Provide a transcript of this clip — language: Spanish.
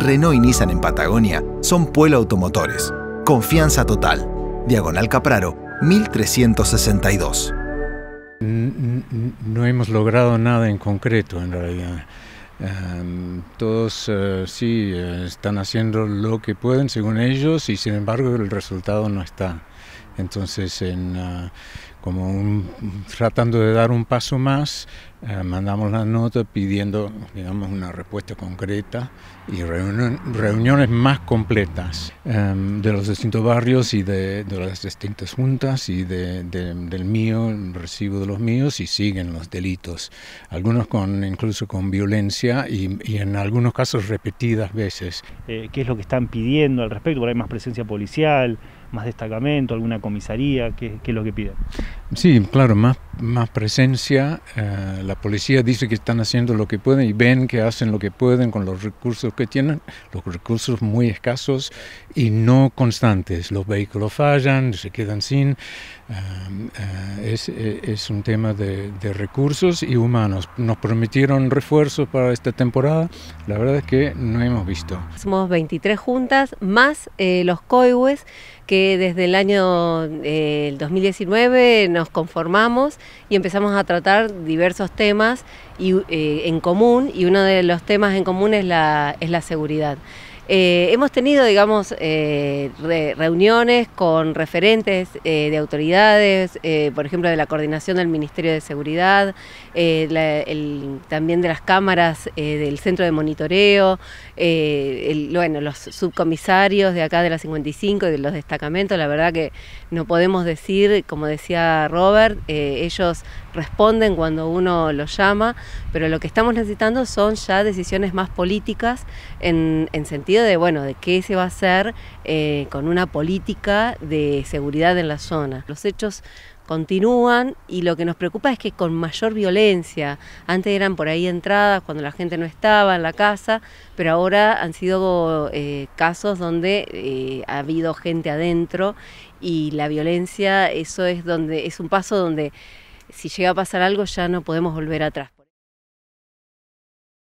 Renault y Nissan en Patagonia son Pueblo Automotores. Confianza total. Diagonal Capraro, 1362. Mm, mm, mm, no hemos logrado nada en concreto, en realidad. Em, todos eh, sí eh, están haciendo lo que pueden según ellos y sin embargo el resultado no está. Entonces, en, ah, como tratando de dar un paso más, eh, mandamos la nota pidiendo, digamos, una respuesta concreta y reuniones más completas em, de los distintos barrios y de, las distintas juntas y del mío, recibo de los míos y siguen los delitos, algunos con incluso con violencia y, en algunos casos repetidas veces. Eh, ¿Qué es lo que están pidiendo al respecto? ¿por ¿Hay más presencia policial, más destacamento, alguna comisaría? qué es lo que piden? Sí, claro, más más presencia. Eh, la policía dice que están haciendo lo que pueden y ven que hacen lo que pueden con los recursos que tienen, los recursos muy escasos y no constantes. Los vehículos fallan, se quedan sin. Eh, eh, es, un tema de, de, recursos y humanos. Nos prometieron refuerzos para esta temporada. La verdad es que no hemos visto. Somos 23 juntas más los COIWES que desde el año 2019 nos conformamos y empezamos a tratar diversos temas eh, en común y uno de los temas en común es la, es la seguridad. Eh, hemos tenido, digamos, eh, reuniones con referentes eh, de autoridades, por ejemplo, de la coordinación del Ministerio de Seguridad, también de las cámaras del Centro de Monitoreo, bueno, los subcomisarios de acá de la 55 y de los destacamentos. La verdad que no podemos decir, como decía Robert, ellos responden cuando uno los llama, pero lo que estamos necesitando son ya decisiones más políticas en sentido de, bueno, de qué se va a hacer eh, con una política de seguridad en la zona. Los hechos continúan y lo que nos preocupa es que con mayor violencia. Antes eran por ahí entradas cuando la gente no estaba en la casa, pero ahora han sido eh, casos donde eh, ha habido gente adentro y la violencia, eso es donde es un paso donde si llega a pasar algo ya no podemos volver atrás.